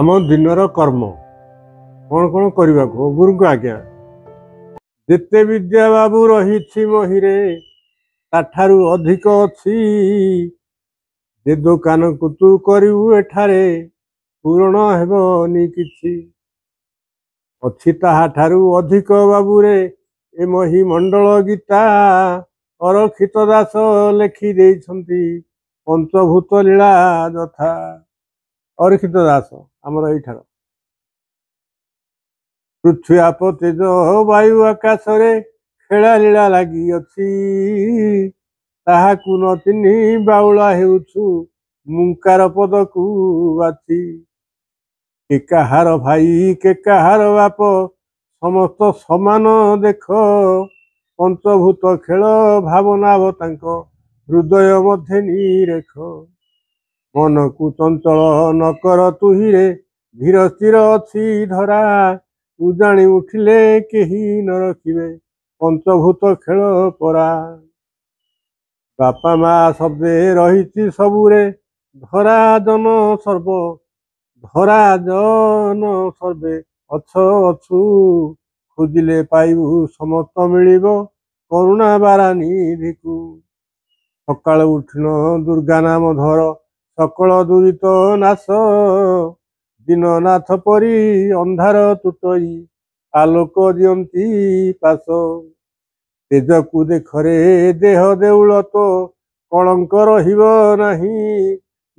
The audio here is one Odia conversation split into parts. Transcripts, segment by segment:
ଆମ ଦିନର କର୍ମ କ'ଣ କ'ଣ କରିବାକୁ ଗୁରୁଙ୍କୁ ଆଜ୍ଞା ଯେତେ ବିଦ୍ୟା ବାବୁ ରହିଛି ମହିରେ ତାଠାରୁ ଅଧିକ ଅଛି ଯେ ଦୋକାନକୁ ତୁ କରିବୁ ଏଠାରେ ପୂରଣ ହେବନି କିଛି ଅଛି ତାହାଠାରୁ ଅଧିକ ବାବୁରେ ଏ ମହି ମଣ୍ଡଳ ଗୀତା ଅରକ୍ଷିତ ଦାସ ଲେଖି ଦେଇଛନ୍ତି ପଞ୍ଚଭୂତ ଲୀଳା ଯଥା ଅରକ୍ଷିତ ଦାସ ଆମର ଏଇଠାର ପୃଥିବୀ ଆପତ୍ତିଜ ବାୟୁ ଆକାଶରେ ଖେଳା ଲୀଳା ଲାଗିଅଛି ତାହାକୁ ନ ତିନି ବାଉଳା ହେଉଛୁ ମୁଙ୍କାର ପଦକୁ ବାଛି କେ କାହାର ଭାଇ କେ କାହାର ବାପ ସମସ୍ତ ସମାନ ଦେଖ ପଞ୍ଚଭୂତ ଖେଳ ଭାବନା ହେବ ତାଙ୍କ ହୃଦୟ ମଧ୍ୟ ନିରେଖ ମନକୁ ଚଞ୍ଚଳ ନକର ତୁହିରେ ଧୀର ସ୍ଥିର ଅଛି ଧରା ତୁ ଜାଣି ଉଠିଲେ କେହି ନ ରଖିବେ ପଞ୍ଚଭୂତ ଖେଳ ପରା ବାପା ମା ଶବ୍ଦେ ରହିଛି ସବୁରେ ଧରା ଜନ ସର୍ବ ଧରା ଜନ ସର୍ବେ ଅଛ ଅଛୁ ଖୋଜିଲେ ପାଇବୁ ସମସ୍ତ ମିଳିବ କରୁଣା ବାରାନିଧିକୁ ସକାଳୁ ଉଠିଲ ଦୁର୍ଗା ନାମ ଧର ସକଳ ଦୁରିତ ନାଶ ଦିନନାଥ ପରି ଅନ୍ଧାର ତୁଟଇ ଆଲୋକ ଦିଅନ୍ତି ପାଶ ତେଜକୁ ଦେଖରେ ଦେହ ଦେଉଳ ତ କଳଙ୍କ ରହିବ ନାହିଁ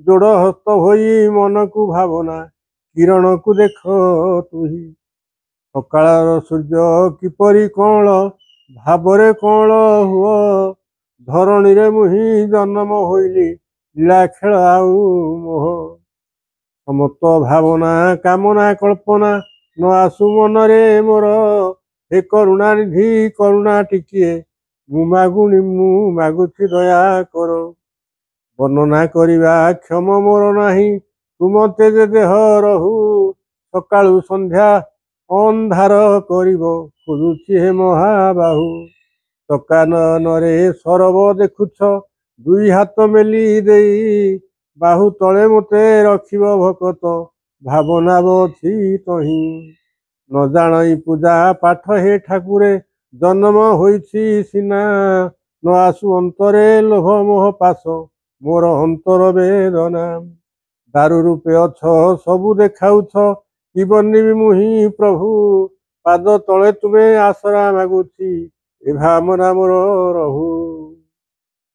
ଯୋଡ଼ ହସ୍ତ ହୋଇ ମନକୁ ଭାବନା କିରଣକୁ ଦେଖ ତୁହି ସକାଳର ସୂର୍ଯ୍ୟ କିପରି କଅଁଳ ଭାବରେ କଅଁଳ ହୁଅ ଧରଣୀରେ ମୁଁ ହିଁ ଜନ୍ମ ହୋଇଲି লীলা খেলা আউ মোহ সমস্ত ভাবনা কামনা কল্পনা ন আসু মনরে মোর হে করুণা নিধি করুণা টিকিয়ে মু মাগুনি মু মাগুছি দয়া কর বর্ণনা করিবা ক্ষম মোর নাহি তুমতে যে দেহ রহু সকাল সন্ধ্যা অন্ধার করিব খুঁজুছি হে মহাবাহু সকাল নরে সরব দেখুছ দুই হাত মেলি দেই বাহু তলে মতে ৰখিব ভকত ভাৱনা বথি তহি নজানই পূজা পাঠ হে ঠাকুৰে জন্ম হৈছি চিনা ন আছো অন্তৰে লোভ মোহ পাছ মোৰ অন্তৰ বেদনা দাৰু ৰূপে অছ সবু দেখাওছ কিবনিবি মুহি প্ৰভু পাদ তলে তুমি আচৰা মাগুচি এভা মোৰ ৰহু